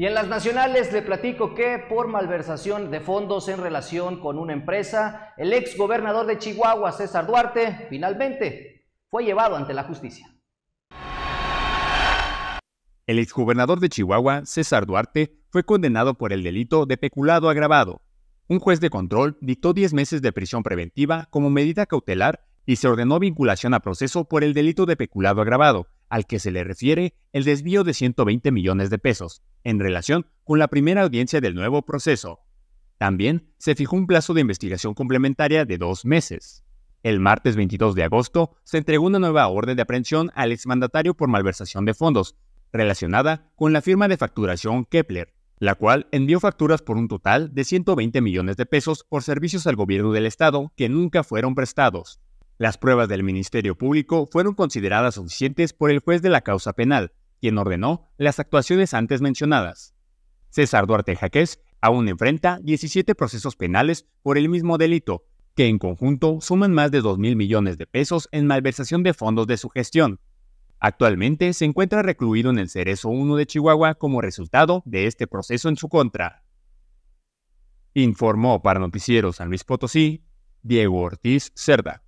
Y en las nacionales le platico que por malversación de fondos en relación con una empresa, el ex gobernador de Chihuahua, César Duarte, finalmente fue llevado ante la justicia. El exgobernador de Chihuahua, César Duarte, fue condenado por el delito de peculado agravado. Un juez de control dictó 10 meses de prisión preventiva como medida cautelar y se ordenó vinculación a proceso por el delito de peculado agravado, al que se le refiere el desvío de 120 millones de pesos, en relación con la primera audiencia del nuevo proceso. También se fijó un plazo de investigación complementaria de dos meses. El martes 22 de agosto se entregó una nueva orden de aprehensión al exmandatario por malversación de fondos, relacionada con la firma de facturación Kepler, la cual envió facturas por un total de 120 millones de pesos por servicios al gobierno del Estado que nunca fueron prestados. Las pruebas del Ministerio Público fueron consideradas suficientes por el juez de la causa penal, quien ordenó las actuaciones antes mencionadas. César Duarte Jaques aún enfrenta 17 procesos penales por el mismo delito, que en conjunto suman más de 2 mil millones de pesos en malversación de fondos de su gestión. Actualmente se encuentra recluido en el Cerezo 1 de Chihuahua como resultado de este proceso en su contra. Informó para Noticiero San Luis Potosí, Diego Ortiz Cerda.